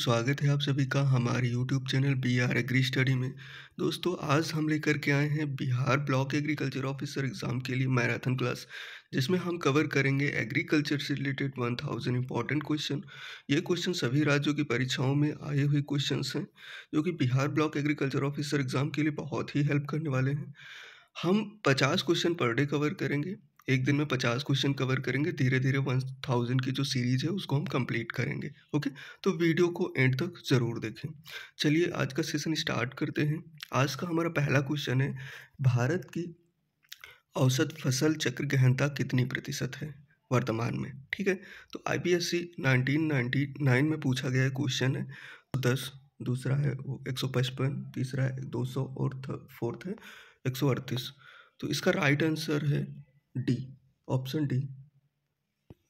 स्वागत है आप सभी का हमारे YouTube channel B R agri study में दोस्तों आज हम लेकर के आए हैं Bihar block agriculture officer exam के लिए मैराथन क्लास जिसमें हम कवर करेंगे एग्रीकल्चर से related one thousand important question ये क्वेश्चन सभी राज्यों की परीक्षाओं में आए हुए क्वेश्चन हैं जो कि Bihar block agriculture officer exam के लिए बहुत ही हेल्प करने वाले हैं हम पचास क्वेश्चन पर डे कवर करेंगे एक दिन में पचास क्वेश्चन कवर करेंगे धीरे धीरे वन थाउजेंड की जो सीरीज है उसको हम कंप्लीट करेंगे ओके तो वीडियो को एंड तक ज़रूर देखें चलिए आज का सेशन स्टार्ट करते हैं आज का हमारा पहला क्वेश्चन है भारत की औसत फसल चक्र गहनता कितनी प्रतिशत है वर्तमान में ठीक है तो आई आईपीएससी 1999 में पूछा गया क्वेश्चन है दस दूसरा है वो एक सौ पचपन तीसरा है दो सौ और फोर्थ है एक सौ अड़तीस तो इसका राइट आंसर है डी ऑप्शन डी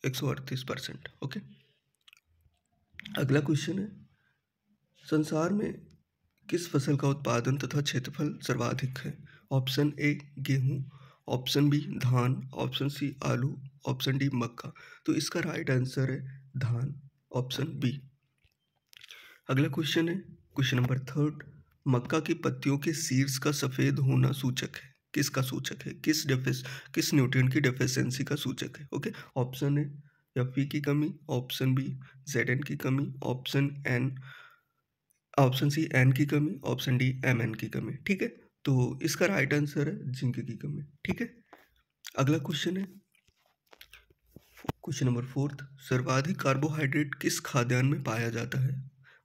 एक सौ अड़तीस परसेंट ओके अगला क्वेश्चन है संसार में किस फसल का उत्पादन तथा क्षेत्रफल सर्वाधिक है ऑप्शन ए गेहूं ऑप्शन बी धान ऑप्शन सी आलू ऑप्शन डी मक्का तो इसका राइट आंसर है धान ऑप्शन बी अगला क्वेश्चन है क्वेश्चन नंबर थर्ड मक्का की पत्तियों के शीर्ष का सफ़ेद होना सूचक है किसका सूचक है किस डेफिस किस न्यूट्रिएंट की डेफिशिएंसी का सूचक है ओके ऑप्शन ए एफ की कमी ऑप्शन बी जेड एन की कमी option N option C N की कमी ऑप्शन डी एम एन की कमी ठीक है तो इसका राइट आंसर है जिंक की कमी ठीक है अगला क्वेश्चन है क्वेश्चन नंबर फोर्थ सर्वाधिक कार्बोहाइड्रेट किस खाद्यान्न में पाया जाता है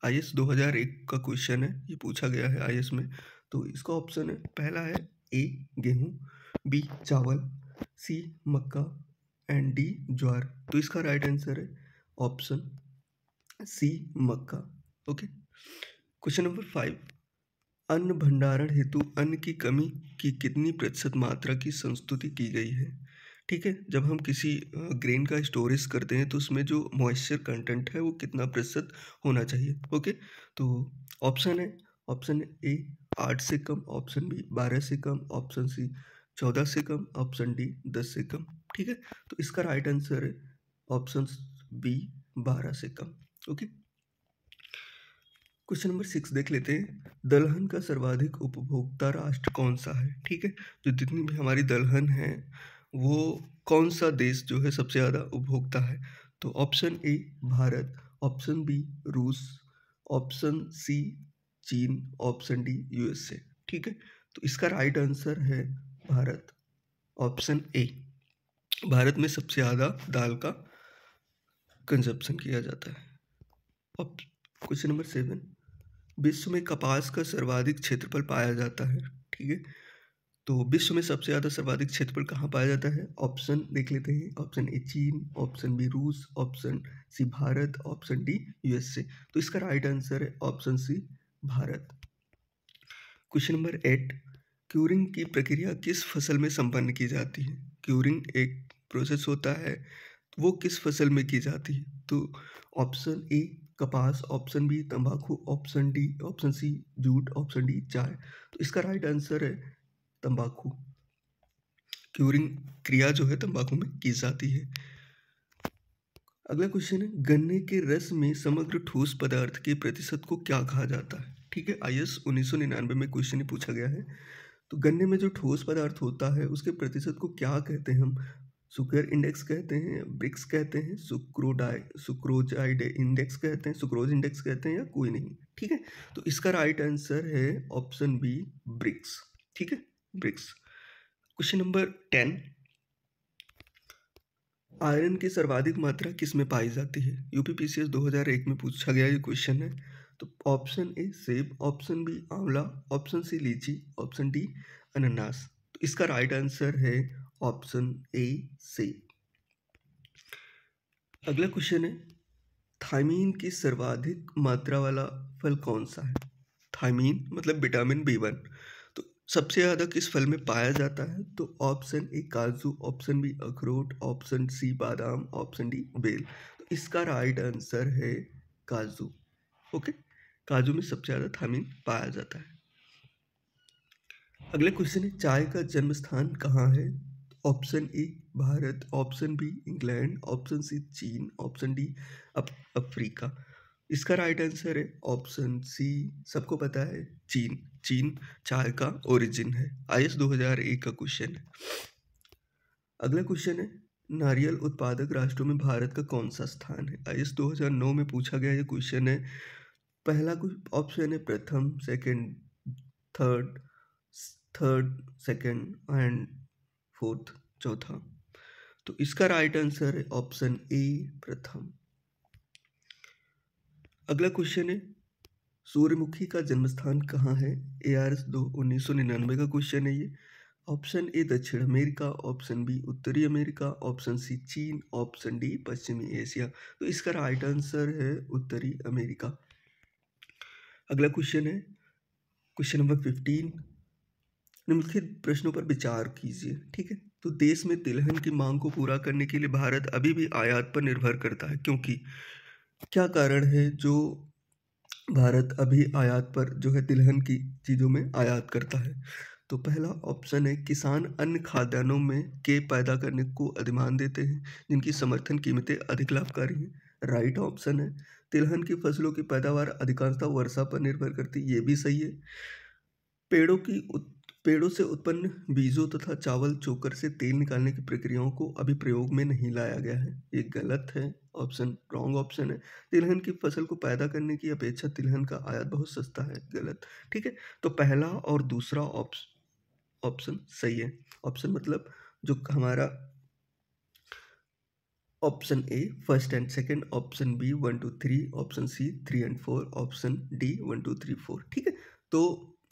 आई 2001 का क्वेश्चन है ये पूछा गया है आई में तो इसका ऑप्शन है पहला है ए गेहूँ बी चावल सी मक्का एंड डी ज्वार तो इसका राइट आंसर है ऑप्शन सी मक्का ओके क्वेश्चन नंबर फाइव अन्न भंडारण हेतु अन्न की कमी की कितनी प्रतिशत मात्रा की संस्तुति की गई है ठीक है जब हम किसी ग्रेन का स्टोरेज करते हैं तो उसमें जो मॉइस्चर कंटेंट है वो कितना प्रतिशत होना चाहिए ओके तो ऑप्शन है ऑप्शन ए आठ से कम ऑप्शन बी बारह से कम ऑप्शन सी चौदह से कम ऑप्शन डी दस से कम ठीक है तो इसका राइट आंसर है ऑप्शन बी बारह से कम ओके क्वेश्चन नंबर सिक्स देख लेते हैं दलहन का सर्वाधिक उपभोक्ता राष्ट्र कौन सा है ठीक है जो तो जितनी भी हमारी दलहन है वो कौन सा देश जो है सबसे ज़्यादा उपभोक्ता है तो option A Bharat option B रूस ऑप्शन सी चीन ऑप्शन डी यूएसए ठीक है तो इसका राइट आंसर है भारत ऑप्शन ए भारत में सबसे ज़्यादा दाल का कंजप्शन किया जाता है क्वेश्चन नंबर सेवन विश्व में कपास का सर्वाधिक क्षेत्रफल पाया जाता है ठीक है तो विश्व में सबसे ज़्यादा सर्वाधिक क्षेत्रफल कहाँ पाया जाता है ऑप्शन देख लेते हैं ऑप्शन ए चीन ऑप्शन बी रूस option C Bharat option D USA तो इसका राइट आंसर है option C Bharat question number eight curing की प्रक्रिया किस फसल में संपन्न की जाती है क्यूरिंग एक प्रोसेस होता है तो वो किस फसल में की जाती है तो ऑप्शन ए कपास ऑप्शन बी तंबाकू option D option C jute option D चाय तो इसका राइट आंसर है तंबाकू क्यूरिंग क्रिया जो है तंबाकू में की जाती है अगला क्वेश्चन है गन्ने के रस में समग्र ठोस पदार्थ के प्रतिशत को क्या कहा जाता है ठीक है आई एस उन्नीस में क्वेश्चन पूछा गया है तो गन्ने में जो ठोस पदार्थ होता है उसके प्रतिशत को क्या कहते हैं हम सुगर इंडेक्स कहते हैं ब्रिक्स कहते हैं सुक्रोडाई सुक्रोजाइड इंडेक्स कहते हैं सुक्रोज इंडेक्स कहते हैं या कोई नहीं ठीक है तो इसका राइट आंसर है ऑप्शन बी ब्रिक्स ठीक है bricks question number ten iron की सर्वाधिक मात्रा किस में पाई जाती है पी 2001 में पूछा गया ये क्वेश्चन है तो ऑप्शन ए सेब ऑप्शन बी आंवला ऑप्शन सी लीची ऑप्शन डी अनानास तो इसका राइट आंसर है ऑप्शन ए सेब अगला क्वेश्चन है थाइमीन की सर्वाधिक मात्रा वाला फल कौन सा है थाइमीन मतलब विटामिन बी वन सबसे ज़्यादा किस फल में पाया जाता है तो ऑप्शन ए काजू ऑप्शन बी अखरोट ऑप्शन सी बादाम ऑप्शन डी बेल तो इसका राइट आंसर है काजू ओके काजू में सबसे ज़्यादा थामिन पाया जाता है अगले क्वेश्चन है चाय का जन्म स्थान कहाँ है option A Bharat option B England option C चीन ऑप्शन डी अफ्रीका इसका राइट आंसर है ऑप्शन सी सबको पता है चीन चीन चाय का ओरिजिन है आई एस 2001 का क्वेश्चन है अगला क्वेश्चन है नारियल उत्पादक राष्ट्रों में भारत का कौन सा स्थान है आई एस 2009 में पूछा गया ये क्वेश्चन है पहला ऑप्शन है प्रथम second third third second and fourth चौथा तो इसका राइट आंसर है ऑप्शन ए प्रथम अगला क्वेश्चन है सूर्यमुखी का जन्म स्थान कहाँ है ए आर एस दो उन्नीस सौ निन्यानवे का क्वेश्चन है ये ऑप्शन ए दक्षिण अमेरिका ऑप्शन बी उत्तरी अमेरिका ऑप्शन सी चीन ऑप्शन डी पश्चिमी एशिया तो इसका राइट आंसर है उत्तरी अमेरिका अगला क्वेश्चन है क्वेश्चन नंबर फिफ्टीन निम्नलिखित प्रश्नों पर विचार कीजिए ठीक है तो देश में तिलहन की मांग को पूरा करने के लिए भारत अभी भी आयात पर निर्भर करता है क्योंकि क्या कारण है जो भारत अभी आयात पर जो है तिलहन की चीज़ों में आयात करता है तो पहला ऑप्शन है किसान अन्य खाद्यान्नों में के पैदा करने को अधिमान देते हैं जिनकी समर्थन कीमतें अधिक लाभकारी हैं राइट ऑप्शन है तिलहन की फसलों की पैदावार अधिकांशतः वर्षा पर निर्भर करती ये भी सही है पेड़ों की पेड़ों से उत्पन्न बीजों तथा चावल चोकर से तेल निकालने की प्रक्रियाओं को अभी प्रयोग में नहीं लाया गया है ये गलत है ऑप्शन रॉन्ग ऑप्शन है तिलहन की फसल को पैदा करने की अपेक्षा तिलहन का आयात बहुत सस्ता है गलत ठीक है तो पहला और दूसरा ऑप्शन सही है ऑप्शन मतलब जो हमारा option A first and second option B one two three option C three and four option D one two three four ठीक है तो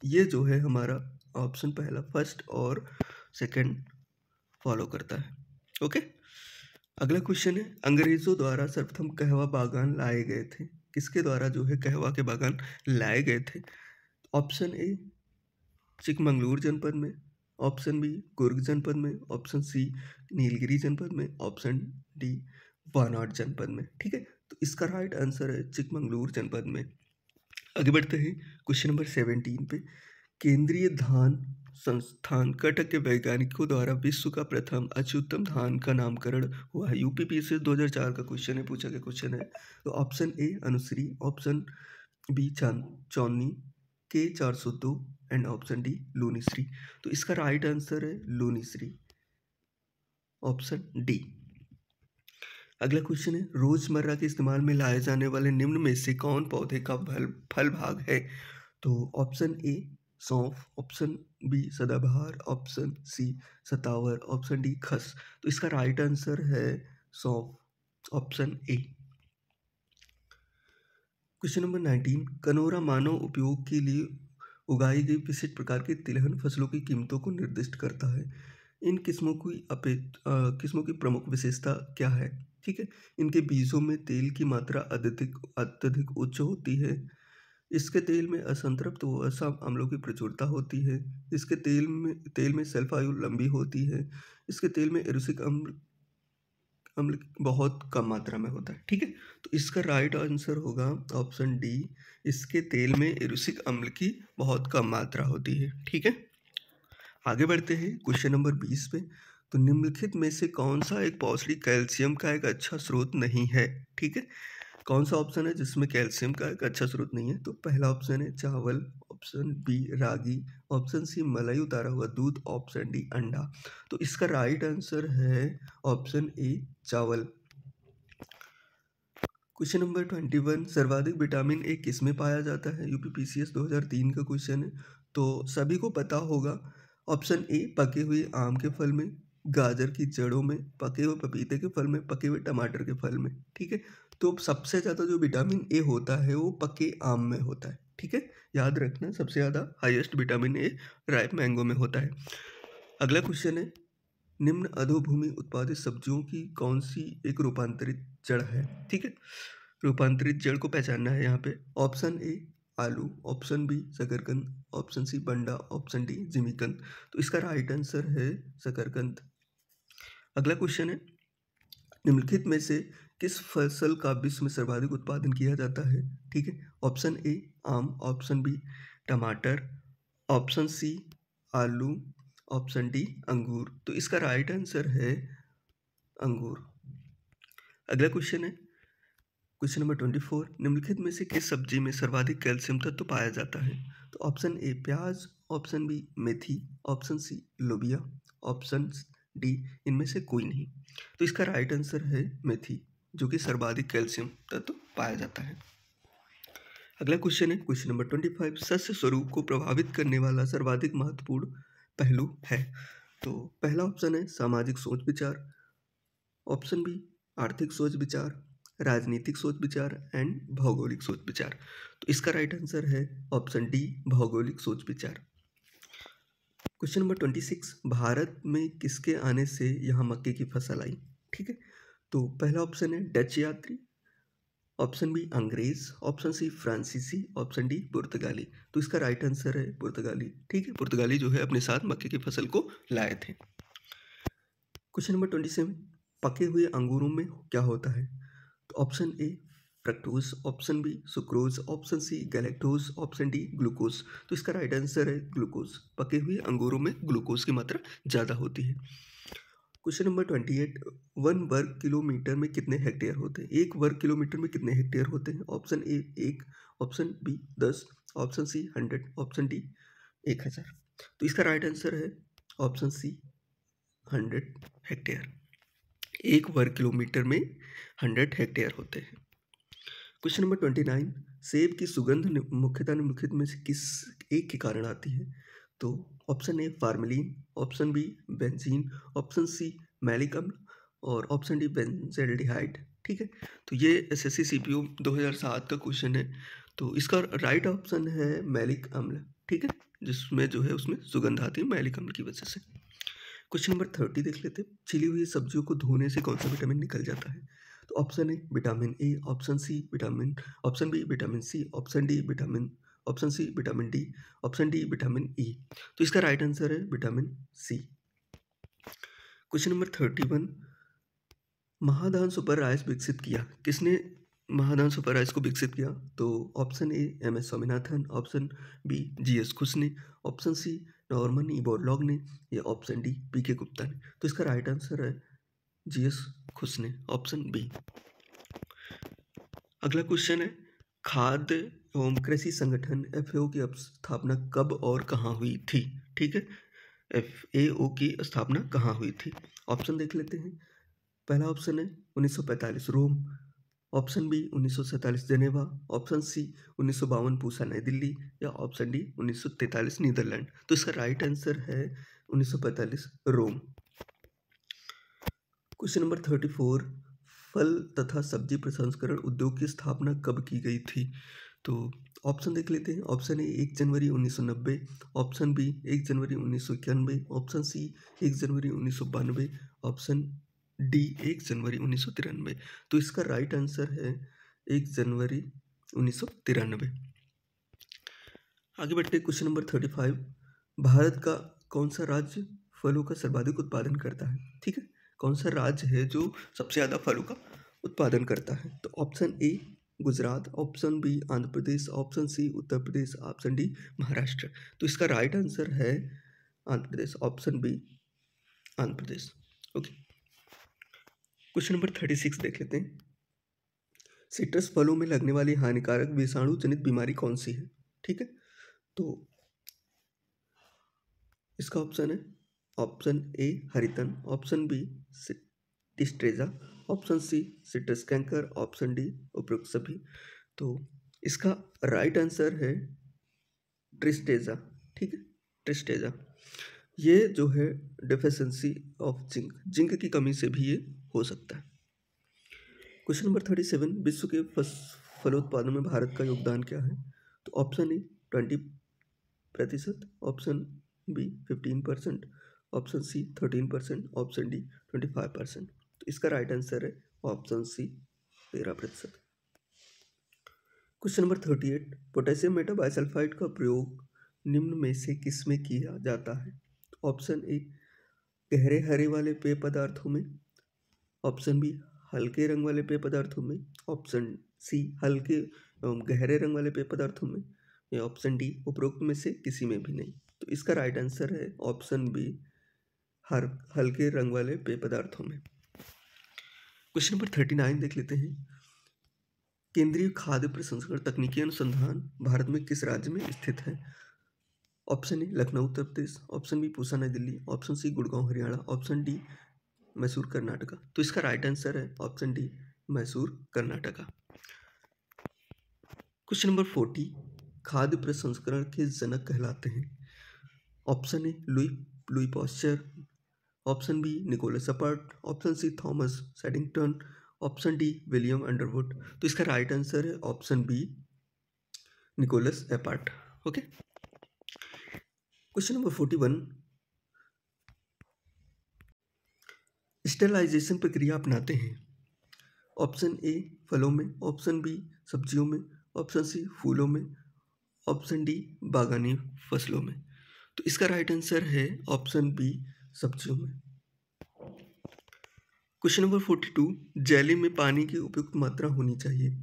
ये जो है हमारा ऑप्शन पहला फर्स्ट और सेकंड फॉलो करता है ओके अगला क्वेश्चन है अंग्रेज़ों द्वारा सर्वप्रथम कहवा बागान लाए गए थे किसके द्वारा जो है कहवा के बागान लाए गए थे ऑप्शन ए चिकमंगलूर जनपद में ऑप्शन बी कुर्ग जनपद में ऑप्शन सी नीलगिरी जनपद में ऑप्शन डी वानाड जनपद में ठीक है तो इसका राइट आंसर है चिकमंगलूर जनपद में आगे बढ़ते हैं क्वेश्चन नंबर सेवेंटीन पे केंद्रीय धान संस्थान कटक के वैज्ञानिकों द्वारा विश्व का प्रथम अच्युतम धान का नामकरण हुआ है यूपी से 2004 का क्वेश्चन है पूछा गया क्वेश्चन है तो ऑप्शन ए अनुश्री ऑप्शन बी चांद चौनी के चार सौ दो एंड ऑप्शन डी लोनीश्री तो इसका राइट आंसर है लोनीश्री ऑप्शन डी अगला क्वेश्चन है रोज़मर्रा के इस्तेमाल में लाए जाने वाले निम्न में से कौन पौधे का फल फल भाग है तो ऑप्शन ए सौंफ ऑप्शन बी सदाबहार ऑप्शन सी सतावर ऑप्शन डी खस तो इसका राइट आंसर है सौंफ option A question number nineteen कनोरा मानव उपयोग के लिए उगाई गई विशिष्ट प्रकार की तिलहन फसलों की कीमतों को निर्दिष्ट करता है इन किस्मों की अपे किस्मों की प्रमुख विशेषता क्या है ठीक है इनके बीजों में तेल की मात्रा अत्यधिक अत्यधिक उच्च होती है इसके तेल में असंतृप्त व अम्लों की प्रचुरता होती है इसके तेल में तेल में सेल्फ आयु लंबी होती है इसके तेल में एरुसिक अम्ल अम्ल बहुत कम मात्रा में होता है ठीक है तो इसका राइट आंसर होगा ऑप्शन डी इसके तेल में एरुसिक अम्ल की बहुत कम मात्रा होती है ठीक है आगे बढ़ते हैं क्वेश्चन नंबर बीस पे तो निम्नलिखित में से कौन सा एक पौष्टिक कैल्शियम का एक अच्छा स्रोत नहीं है ठीक है कौन सा ऑप्शन है जिसमें कैल्शियम का एक अच्छा स्रोत नहीं है तो पहला ऑप्शन है चावल option B ragi option C मलाई उतारा हुआ दूध ऑप्शन डी अंडा तो इसका राइट आंसर है ऑप्शन ए चावल क्वेश्चन नंबर ट्वेंटी वन सर्वाधिक विटामिन ए किस में पाया जाता है पी सी एस दो हजार तीन का क्वेश्चन है तो सभी को पता होगा ऑप्शन ए पके हुए आम के फल में गाजर की जड़ों में पके हुए पपीते के फल में पके हुए टमाटर के फल में ठीक है तो सबसे ज़्यादा जो विटामिन ए होता है वो पके आम में होता है ठीक है याद रखना सबसे ज़्यादा highest vitamin A ripe mango में होता है अगला क्वेश्चन है निम्न अधोभूमि उत्पादित सब्जियों की कौन सी एक रूपांतरित जड़ है ठीक है रूपांतरित जड़ को पहचानना है यहाँ पे ऑप्शन ए आलू ऑप्शन बी शकरकंद ऑप्शन सी बंडा ऑप्शन डी जिमीकंद तो इसका राइट आंसर है शकरकंद अगला क्वेश्चन है निम्नलिखित में से किस फसल का विश्व में सर्वाधिक उत्पादन किया जाता है ठीक है ऑप्शन ए आम ऑप्शन बी टमाटर ऑप्शन सी आलू ऑप्शन डी अंगूर तो इसका राइट आंसर है अंगूर अगला क्वेश्चन है क्वेश्चन नंबर ट्वेंटी फोर निम्नलिखित में से किस सब्जी में सर्वाधिक कैल्शियम तत्व तो पाया जाता है तो ऑप्शन ए प्याज ऑप्शन बी मेथी ऑप्शन सी लोबिया ऑप्शन डी इनमें से कोई नहीं तो इसका राइट आंसर है मेथी जो कि सर्वाधिक कैल्शियम तत्व तो पाया जाता है अगला क्वेश्चन है क्वेश्चन नंबर ट्वेंटी फाइव सस्य स्वरूप को प्रभावित करने वाला सर्वाधिक महत्वपूर्ण पहलू है तो पहला ऑप्शन है सामाजिक सोच विचार ऑप्शन बी आर्थिक सोच विचार राजनीतिक सोच विचार एंड भौगोलिक सोच विचार तो इसका राइट आंसर है ऑप्शन डी भौगोलिक सोच विचार question number twenty six Bharat में किसके आने से यहाँ मक्के की फसल आई ठीक है तो पहला ऑप्शन है डच यात्री ऑप्शन बी अंग्रेज ऑप्शन सी फ्रांसीसी ऑप्शन डी पुर्तगाली तो इसका राइट आंसर है पुर्तगाली ठीक है पुर्तगाली जो है अपने साथ मक्के की फसल को लाए थे क्वेश्चन नंबर ट्वेंटी सेवन पके हुए अंगूरों में क्या होता है तो option A fructose option B sucrose option C galactose option D glucose तो इसका राइट आंसर है ग्लूकोज पके हुए अंगूरों में ग्लूकोज की मात्रा ज़्यादा होती है question number twenty eight one वर्ग किलोमीटर में कितने हेक्टेयर होते हैं एक वर्ग किलोमीटर में कितने हेक्टेयर होते हैं ऑप्शन ए एक ऑप्शन बी दस option C hundred option D एक हज़ार तो इसका राइट आंसर है ऑप्शन सी हंड्रेड हेक्टेयर एक वर्ग किलोमीटर में हंड्रेड हेक्टेयर होते हैं क्वेश्चन नंबर ट्वेंटी नाइन सेब की सुगंध मुख्यतः निम्नलिखित में से किस एक के कारण आती है तो option A formalin option B benzene option C malic अम्ल और ऑप्शन डी बेंजेल्डिहाइड ठीक है तो ये एस एस सी पी दो हज़ार सात का क्वेश्चन है तो इसका राइट ऑप्शन है मैलिक अम्ल ठीक है जिसमें जो है उसमें सुगंध आती है मैलिक अम्ल की वजह से क्वेश्चन नंबर थर्टी देख लेते हैं छिली हुई सब्जियों को धोने से कौन सा विटामिन निकल जाता है तो option A vitamin A option C vitamin option B vitamin C option D vitamin option C vitamin D option D vitamin E तो इसका राइट आंसर है vitamin C question number thirty one महादान super rice विकसित किया किसने महादान super rice को विकसित किया तो option A M S Swaminathan option B G S Khush ने ऑप्शन सी नॉर्मन ई ईबोरलॉग ने या ऑप्शन डी पी के गुप्ता ने तो इसका राइट आंसर है जी एस खुश ने ऑप्शन बी अगला क्वेश्चन है खाद्य एवं कृषि संगठन एफ की स्थापना कब और कहाँ हुई थी ठीक है एफ की स्थापना कहाँ हुई थी ऑप्शन देख लेते हैं पहला ऑप्शन है 1945 Rome option B 1947 Geneva option C उन्नीस पूसा नई दिल्ली या ऑप्शन डी 1943 नीदरलैंड तो इसका राइट आंसर है 1945 Rome question number thirty four फल तथा सब्जी प्रसंस्करण उद्योग की स्थापना कब की गई थी तो ऑप्शन देख लेते हैं ऑप्शन ए एक जनवरी 1990 ऑप्शन बी एक जनवरी उन्नीस ऑप्शन सी एक जनवरी उन्नीस ऑप्शन डी एक जनवरी उन्नीस तो इसका राइट आंसर है एक जनवरी उन्नीस आगे बढ़ते question number thirty five Bharat का कौन सा राज्य फलों का सर्वाधिक उत्पादन करता है ठीक है कौन सा राज्य है जो सबसे ज़्यादा फलों का उत्पादन करता है तो option A Gujarat option B Andhra Pradesh option C Uttar Pradesh option D Maharashtra तो इसका राइट आंसर है Andhra Pradesh option B Andhra Pradesh okay question number thirty six देख लेते हैं सिट्रस फलों में लगने वाली हानिकारक विषाणु जनित बीमारी कौन सी है ठीक है तो इसका ऑप्शन है ऑप्शन ए हरितन option B tristeza option C citrus canker option D उपयुक्त सभी तो इसका राइट आंसर है ट्रिस्टेजा ठीक है ट्रिस्टेजा ये जो है डिफिशेंसी ऑफ जिंक जिंक की कमी से भी ये हो सकता है क्वेश्चन नंबर थर्टी सेवन विश्व के फलोत्पादन में भारत का योगदान क्या है तो ऑप्शन ए ट्वेंटी प्रतिशत option B fifteen percent option C thirteen percent option D twenty five percent तो इसका राइट आंसर है ऑप्शन सी तेरह प्रतिशत question number thirty eight potassium metabisulphite का प्रयोग निम्न में से किस में किया जाता है तो ऑप्शन ए गहरे हरे वाले पेय पदार्थों में ऑप्शन बी हल्के रंग वाले पेय पदार्थों में ऑप्शन सी हल्के एवं गहरे रंग वाले पेय पदार्थों में या ऑप्शन डी उपरोक्त में से किसी में भी नहीं तो इसका राइट आंसर है ऑप्शन बी हर हल्के रंग वाले पेय पदार्थों में क्वेश्चन नंबर थर्टी नाइन देख लेते हैं केंद्रीय खाद्य प्रसंस्करण तकनीकी अनुसंधान भारत में किस राज्य में स्थित है option A Lucknow Uttar Pradesh option B Pusa Nai Delhi option C Gurgaon Haryana option D Mysore Karnataka तो इसका राइट आंसर है option D Mysore Karnataka question number forty खाद्य प्रसंस्करण के जनक कहलाते हैं option A Louis Louis Pasteur option B Nicolas Appert option C Thomas Saddington option D William Underwood तो इसका राइट आंसर है option B Nicolas Appert okay question number forty one sterilisation प्रक्रिया अपनाते हैं ऑप्शन ए फलों में ऑप्शन बी सब्जियों में ऑप्शन सी फूलों में ऑप्शन डी बागानी फसलों में तो इसका राइट आंसर है ऑप्शन बी सब्जियों में question number forty two jelly में पानी की उपयुक्त मात्रा होनी चाहिए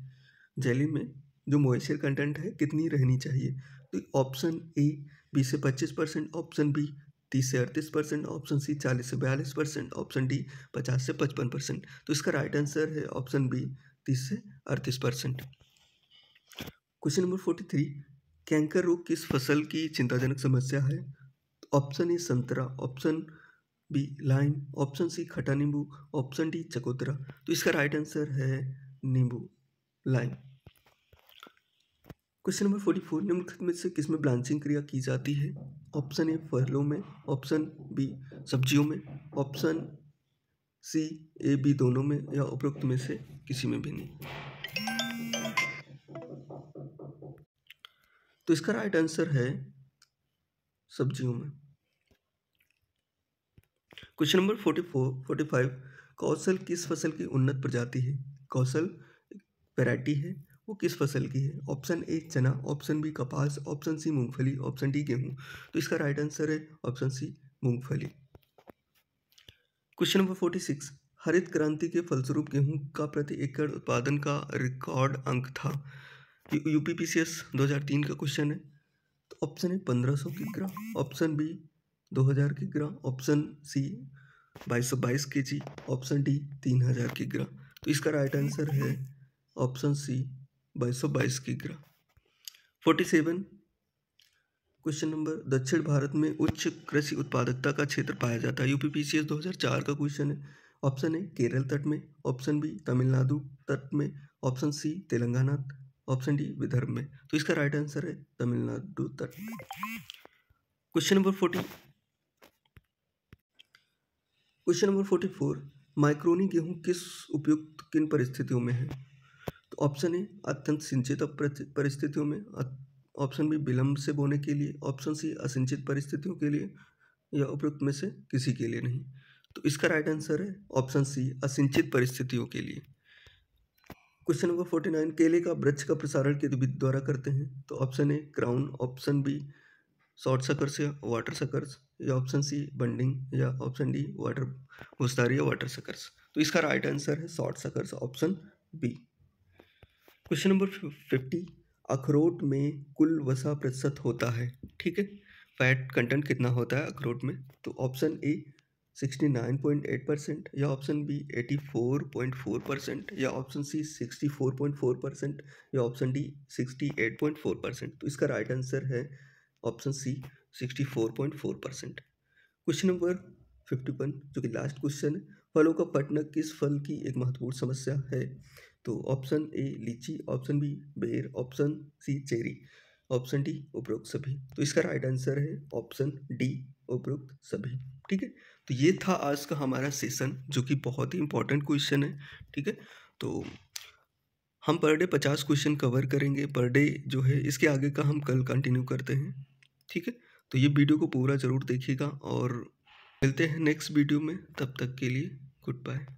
जेली में जो मॉइस्चर कंटेंट है कितनी रहनी चाहिए तो ऑप्शन ए बीस से पच्चीस परसेंट ऑप्शन बी तीस से अड़तीस परसेंट ऑप्शन सी चालीस से बयालीस परसेंट ऑप्शन डी पचास से पचपन परसेंट तो इसका राइट आंसर है ऑप्शन बी तीस से अड़तीस percent question number forty three canker रोग किस फसल की चिंताजनक समस्या है ऑप्शन ए संतरा option B lime option C खट्टा नींबू ऑप्शन डी चकोतरा तो इसका राइट आंसर है नींबू lime question number forty four निम्नलिखित में से किसमें ब्लांचिंग क्रिया की जाती है ऑप्शन ए फलों में ऑप्शन बी सब्जियों में ऑप्शन सी ए बी दोनों में या उपरोक्त में से किसी में भी नहीं तो इसका राइट आंसर है सब्जियों में question number forty four forty five कौशल किस फसल की उन्नत प्रजाति है कौशल वैरायटी है वो किस फसल की है ऑप्शन ए चना ऑप्शन बी कपास ऑप्शन सी मूंगफली ऑप्शन डी गेहूं तो इसका राइट आंसर है ऑप्शन सी मूंगफली क्वेश्चन नंबर फोर्टी सिक्स हरित क्रांति के फलस्वरूप गेहूं का प्रति एकड़ उत्पादन का रिकॉर्ड अंक था यूपीपीसीएस 2003 का क्वेश्चन है ऑप्शन ए पंद्रह सौ ग्राम ऑप्शन बी दो हज़ार ग्राम ऑप्शन सी बाईस सौ बाईस के जी ऑप्शन डी तीन हज़ार ग्राम तो इसका राइट आंसर है ऑप्शन सी बाईस सौ बाईस किग्रा फोर्टी सेवन क्वेश्चन नंबर दक्षिण भारत में उच्च कृषि उत्पादकता का क्षेत्र पाया जाता है यूपी पीसीएस 2004 का क्वेश्चन है ऑप्शन ए केरल तट में ऑप्शन बी तमिलनाडु तट में option C Telangana option D Vidarbha में तो इसका राइट आंसर है तमिलनाडु तट question number forty question number forty four macaroni गेहूं किस उपयुक्त किन परिस्थितियों में है तो ऑप्शन ए अत्यंत सिंचित परिस्थितियों में ऑप्शन बी विलंब से बोने के लिए ऑप्शन सी असिंचित परिस्थितियों के लिए या उपयुक्त में से किसी के लिए नहीं तो इसका राइट आंसर है ऑप्शन सी असिंचित परिस्थितियों के लिए क्वेश्चन नंबर फोर्टी नाइन केले का वृक्ष का प्रसारण किस विधि द्वारा करते हैं तो option A crown option B short suckers या वाटर सकर्स या ऑप्शन सी बंडिंग या ऑप्शन डी वाटर घुसदारी या वाटर सकर्स तो इसका राइट आंसर है short suckers option B question number fifty अखरोट में कुल वसा प्रतिशत होता है ठीक है फैट कंटेंट कितना होता है अखरोट में तो ऑप्शन ए 69.8 परसेंट या ऑप्शन बी 84.4 परसेंट या ऑप्शन सी 64.4 परसेंट या ऑप्शन डी 68.4 परसेंट तो इसका राइट आंसर है option C 64.4 percent question number 51 जो कि लास्ट क्वेश्चन है फलों का पटना किस फल की एक महत्वपूर्ण समस्या है तो option A lychee option B बेर option C cherry option D उपरोक्त सभी तो इसका राइट आंसर है ऑप्शन डी उपरोक्त सभी ठीक है तो ये था आज का हमारा सेशन जो कि बहुत ही इंपॉर्टेंट क्वेश्चन है ठीक है तो हम पर डे पचास क्वेश्चन कवर करेंगे पर डे जो है इसके आगे का हम कल कंटिन्यू करते हैं ठीक है तो ये वीडियो को पूरा ज़रूर देखिएगा और मिलते हैं नेक्स्ट वीडियो में तब तक के लिए गुड बाय